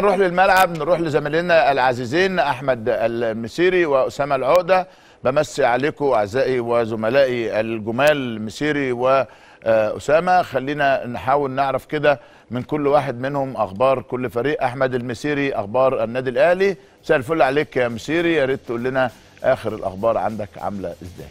نروح للملعب نروح لزميلنا العزيزين احمد المسيري واسامه العقده بمسي عليكم اعزائي وزملائي الجمال مسيري واسامه خلينا نحاول نعرف كده من كل واحد منهم اخبار كل فريق احمد المسيري اخبار النادي الاهلي مساء الفل عليك يا مسيري يا ريت تقول لنا اخر الاخبار عندك عامله ازاي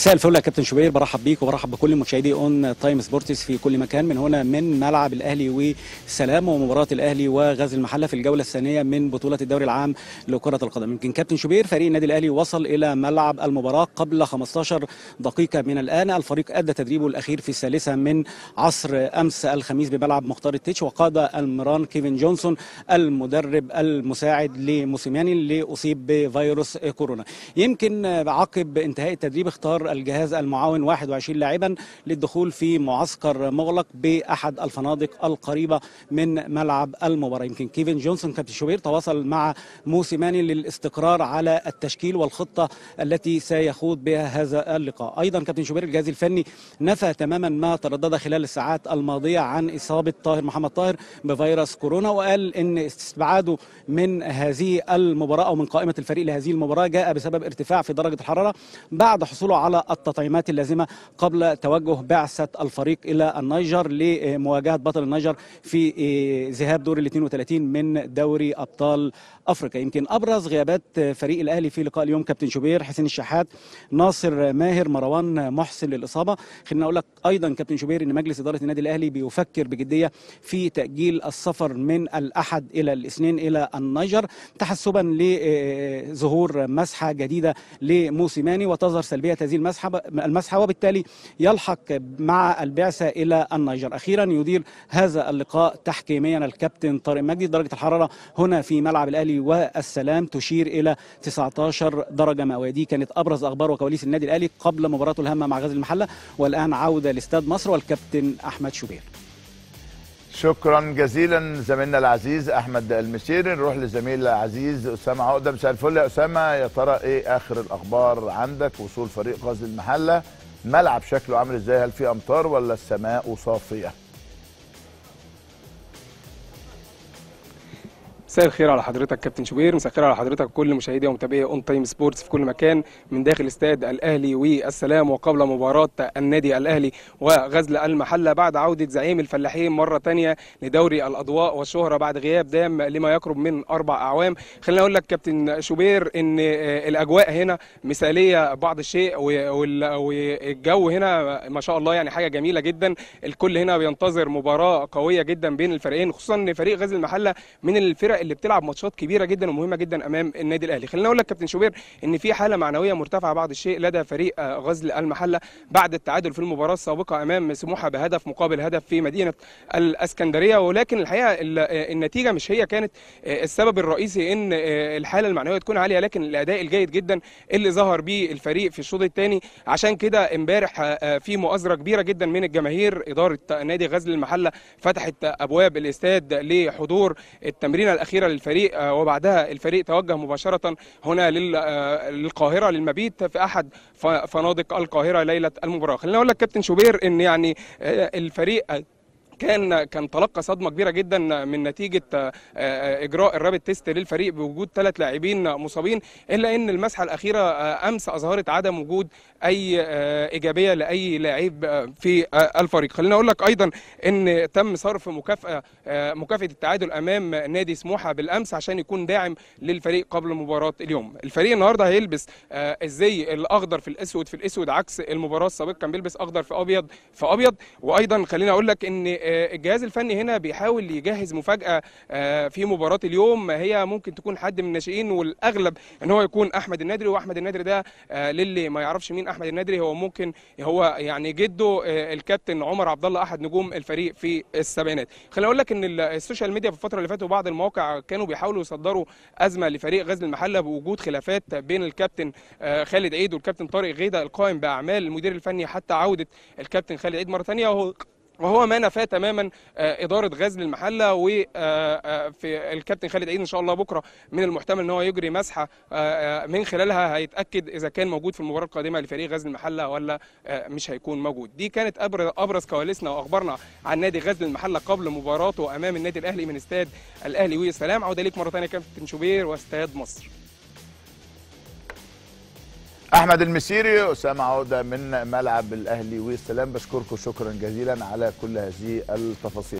مساء الفل يا كابتن شبير برحب بيك وبرحب بكل مشاهدي اون تايم سبورتس في كل مكان من هنا من ملعب الاهلي وسلام ومباراه الاهلي وغزل المحله في الجوله الثانيه من بطوله الدوري العام لكره القدم يمكن كابتن شبير فريق النادي الاهلي وصل الى ملعب المباراه قبل 15 دقيقه من الان الفريق ادى تدريبه الاخير في الثالثه من عصر امس الخميس بملعب مختار التيتش وقاد المران كيفن جونسون المدرب المساعد لموسيماني اللي اصيب بفيروس كورونا يمكن عقب انتهاء التدريب اختار الجهاز المعاون 21 لاعبا للدخول في معسكر مغلق باحد الفنادق القريبه من ملعب المباراه يمكن كيفن جونسون كابتن شوبير تواصل مع موسيماني للاستقرار على التشكيل والخطه التي سيخوض بها هذا اللقاء ايضا كابتن شوبير الجهاز الفني نفى تماما ما تردد خلال الساعات الماضيه عن اصابه طاهر محمد طاهر بفيروس كورونا وقال ان استبعاده من هذه المباراه او من قائمه الفريق لهذه المباراه جاء بسبب ارتفاع في درجه الحراره بعد حصوله على التطعيمات اللازمة قبل توجه بعثة الفريق إلى النيجر لمواجهة بطل النيجر في ذهاب دور ال 32 من دوري أبطال أفريقيا يمكن أبرز غيابات فريق الأهلي في لقاء اليوم كابتن شوبير حسين الشحات ناصر ماهر مروان محسن للإصابة خلينا أقول لك أيضا كابتن شوبير أن مجلس إدارة النادي الأهلي بيفكر بجدية في تأجيل السفر من الأحد إلى الاثنين إلى النيجر تحسبا لظهور مسحة جديدة لموسيماني وتظهر سلبية هذه المسحة المسحة, المسحة وبالتالي يلحق مع البعثة إلى النيجر أخيرا يدير هذا اللقاء تحكيميا الكابتن طارق مجدي درجة الحرارة هنا في ملعب الأهلي والسلام تشير إلى 19 درجة مئوية دي كانت أبرز أخبار وكواليس النادي الأهلي قبل مباراته الهامة مع غزل المحلة والآن عودة لاستاد مصر والكابتن أحمد شوبير شكرا جزيلا زميلنا العزيز احمد المسيري نروح لزميل العزيز اسامه عقده مساء الفل يا اسامه يا ترى ايه اخر الاخبار عندك وصول فريق غزل المحله ملعب شكله عامل ازاي هل في امطار ولا السماء صافيه مساء الخير على حضرتك كابتن شوبير مساء الخير على حضرتك كل مشاهدي ومتابعي اون تايم سبورتس في كل مكان من داخل استاد الاهلي والسلام وقبل مباراه النادي الاهلي وغزل المحله بعد عوده زعيم الفلاحين مره ثانيه لدوري الاضواء والشهره بعد غياب دام لما يقرب من اربع اعوام خليني اقول لك كابتن شوبير ان الاجواء هنا مثاليه بعض الشيء والجو هنا ما شاء الله يعني حاجه جميله جدا الكل هنا بينتظر مباراه قويه جدا بين الفريقين خصوصا ان فريق غزل المحله من الفرق الفرق اللي بتلعب ماتشات كبيره جدا ومهمه جدا امام النادي الاهلي خلينا اقول لك كابتن شوبير ان في حاله معنويه مرتفعه بعض الشيء لدى فريق آه، غزل المحله بعد التعادل في المباراه السابقه امام سموحه بهدف مقابل هدف في مدينه الاسكندريه ولكن الحقيقه آه، النتيجه مش هي كانت آه، السبب الرئيسي ان الحاله المعنويه تكون عاليه لكن الاداء الجيد جدا اللي ظهر به الفريق في الشوط الثاني عشان كده امبارح في مؤازره كبيره جدا من الجماهير اداره نادي غزل المحله فتحت ابواب الاستاد لحضور التمرين الاخير الاخيره للفريق آه، وبعدها الفريق توجه مباشره هنا آه، للقاهره للمبيت في احد فنادق القاهره ليله المباراه خليني اقول لك كابتن شوبير ان يعني آه، الفريق كان كان تلقى صدمه كبيره جدا من نتيجه آه، آه، اجراء الرابد تيست للفريق بوجود ثلاث لاعبين مصابين الا ان المسحه الاخيره آه، امس اظهرت عدم وجود اي ايجابيه لاي لاعب في الفريق خليني اقول لك ايضا ان تم صرف مكافاه مكافاه التعادل امام نادي سموحه بالامس عشان يكون داعم للفريق قبل مباراه اليوم الفريق النهارده هيلبس الزي الاخضر في الاسود في الاسود عكس المباراه السابقه كان بيلبس اخضر في ابيض في ابيض وايضا خليني اقول لك ان آه، الجهاز الفني هنا بيحاول يجهز مفاجاه آه، في مباراه اليوم هي ممكن تكون حد من الناشئين والاغلب ان هو يكون احمد النادري واحمد النادري ده آه، للي ما يعرفش مين احمد النادري هو ممكن هو يعني جده الكابتن عمر عبد الله احد نجوم الفريق في السبعينات خليني اقول لك ان السوشيال ميديا في الفتره اللي فاتت وبعض المواقع كانوا بيحاولوا يصدروا ازمه لفريق غزل المحله بوجود خلافات بين الكابتن خالد عيد والكابتن طارق غيده القائم باعمال المدير الفني حتى عوده الكابتن خالد عيد مره ثانيه وهو ما نفاه تماما آه، اداره غزل المحله وفي آه، آه، الكابتن خالد عيد ان شاء الله بكره من المحتمل ان هو يجري مسحه من خلالها هيتاكد اذا كان موجود في المباراه القادمه لفريق غزل المحله ولا مش هيكون موجود دي كانت ابرز كواليسنا واخبارنا عن نادي غزل المحله قبل مباراته امام النادي الاهلي من استاد الاهلي وسلام عوده ليك مره ثانيه كابتن شوبير واستاد مصر احمد المسيري اسامه عوده من ملعب الاهلي والسلام بشكركم شكرا جزيلا على كل هذه التفاصيل